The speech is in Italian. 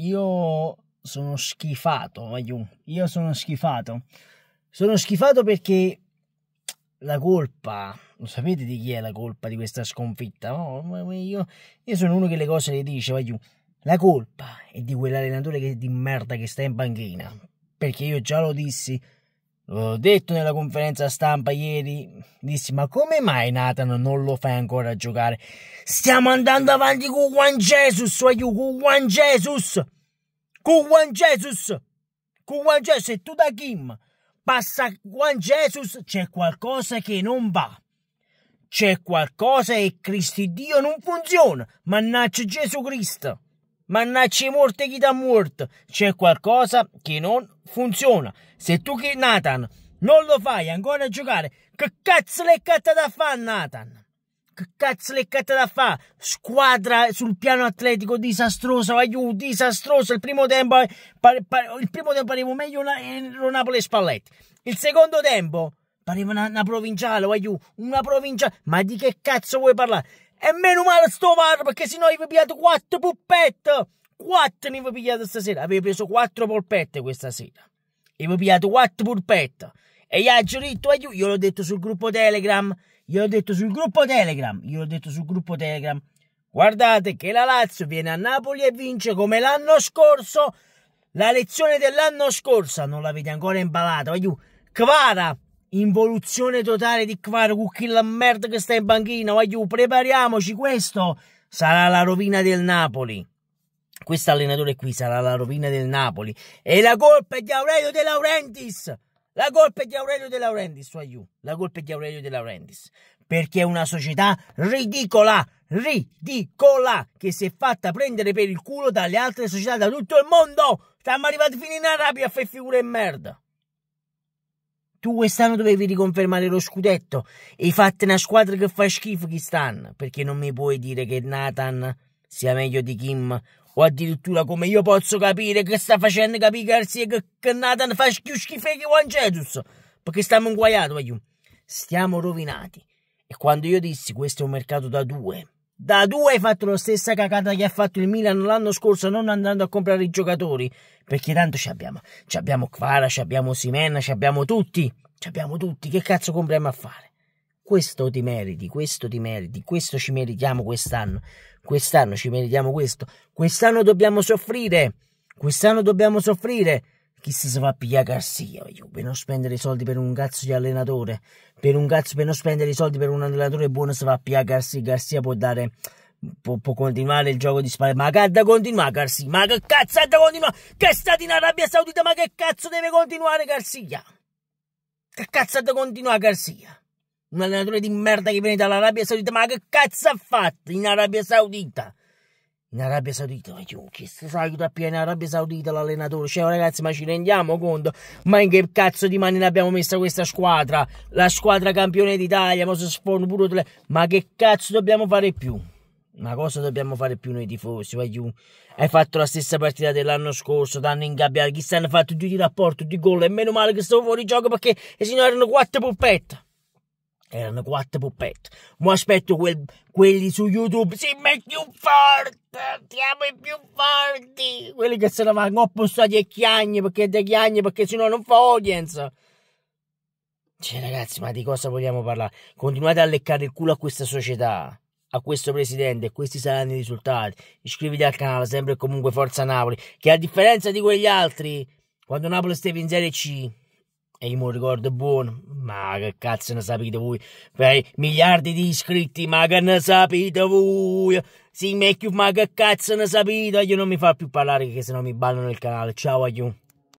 Io sono schifato, aiù. Io sono schifato. Sono schifato perché la colpa, lo sapete di chi è la colpa di questa sconfitta? No? Oh, io, io, sono uno che le cose le dice, aiù. La colpa è di quell'allenatore che, di merda che sta in panchina. Perché io già lo dissi L'ho detto nella conferenza stampa ieri, dissi, ma come mai Nathan non lo fai ancora giocare? Stiamo andando avanti con Juan Jesus, aiuto, con Juan Jesus, con Juan Jesus, con Juan Jesus e tu da Kim. Passa Juan Jesus, c'è qualcosa che non va. C'è qualcosa e Cristo Dio non funziona, mannaggia Gesù Cristo. Mannacci morte chi t'ha morto. C'è qualcosa che non funziona. Se tu che Nathan non lo fai ancora a giocare, che cazzo le catta da fa Nathan? Che cazzo le catta da fa? Squadra sul piano atletico disastrosa, aiuto, disastrosa. Il primo tempo, eh, pare, pare, il primo tempo arrivo meglio una, eh, Napoli Spalletti. Il secondo tempo pareva una, una provinciale, aiuto, una provinciale. Ma di che cazzo vuoi parlare? E meno male sto VAR, perché sennò avevi pigliato quattro puppette. Quattro ne avevi pigliato stasera. Avevi preso quattro polpette questa sera. E Avevi pigliato quattro polpette. E gli ha giurito, eh, io, io l'ho detto sul gruppo Telegram. Io l'ho detto sul gruppo Telegram. Io l'ho detto sul gruppo Telegram. Guardate che la Lazio viene a Napoli e vince come l'anno scorso. La lezione dell'anno scorso non l'avete ancora imparata. Quara Involuzione totale di Kvaro con quella merda che sta in banchina. Voglio, prepariamoci, questo sarà la rovina del Napoli. Questo allenatore qui sarà la rovina del Napoli. E la colpa è di Aurelio De Laurentiis. La colpa è di Aurelio De Laurentiis, Suaiu. La colpa è di Aurelio De Laurentiis. Perché è una società ridicola, ridicola, che si è fatta prendere per il culo dalle altre società da tutto il mondo. Stiamo arrivati fino in Arabia a fare figure e merda. Tu quest'anno dovevi riconfermare lo scudetto e hai fatto una squadra che fa schifo quest'anno, perché non mi puoi dire che Nathan sia meglio di Kim o addirittura come io posso capire che sta facendo capire Garzia che, che Nathan fa più schifo che Juan Jesus, perché stiamo inguaiati, Stiamo rovinati. E quando io dissi questo è un mercato da due, da due hai fatto la stessa cagata che ha fatto il Milan l'anno scorso non andando a comprare i giocatori. Perché tanto ci abbiamo. Ci abbiamo Kvara, ci abbiamo Simena, ci abbiamo tutti. Ci abbiamo tutti. Che cazzo compriamo a fare? Questo ti meriti, questo ti meriti, questo ci meritiamo quest'anno. Quest'anno ci meritiamo questo. Quest'anno dobbiamo soffrire. Quest'anno dobbiamo soffrire. Chi se va a pigliare Garcia, per non spendere i soldi per un cazzo di allenatore, per un cazzo, per non spendere i soldi per un allenatore buono se va a pigliare Garcia, Garcia può dare, può, può continuare il gioco di spalle, ma che ha da continuare Garcia, ma che cazzo ha da continuare, che è stato in Arabia Saudita, ma che cazzo deve continuare Garcia? Che cazzo ha da continuare Garcia? Un allenatore di merda che viene dall'Arabia Saudita, ma che cazzo ha fatto in Arabia Saudita? in Arabia Saudita, vai giù, che si aiuta a piena in Arabia Saudita l'allenatore, cioè ragazzi ma ci rendiamo conto, ma in che cazzo di mani ne abbiamo messa questa squadra, la squadra campione d'Italia, ma, pure... ma che cazzo dobbiamo fare più? Ma cosa dobbiamo fare più noi tifosi? Vai giù. Hai fatto la stessa partita dell'anno scorso, t'hanno ingabbiato, chi hanno fatto tutti i rapporti, tutti i gol, e meno male che stavo fuori gioco perché i signori erano quattro polpette. Erano quattro puppette. Mo aspetto quel, quelli su YouTube. Sembra più forte! Siamo i più forti! Quelli che se ne vanno appostati e chiagne perché te chiagne perché sennò non fa audience. Cioè, ragazzi, ma di cosa vogliamo parlare? Continuate a leccare il culo a questa società, a questo presidente, questi saranno i risultati. Iscriviti al canale, sempre e comunque Forza Napoli, che a differenza di quegli altri, quando Napoli stava in Serie C, e io mi ricordo buono, ma che cazzo ne sapete voi? Per miliardi di iscritti, ma che ne sapete voi? Sì, ma che cazzo ne sapete? Io non mi fa più parlare che se no mi ballano il canale. Ciao, aiuto.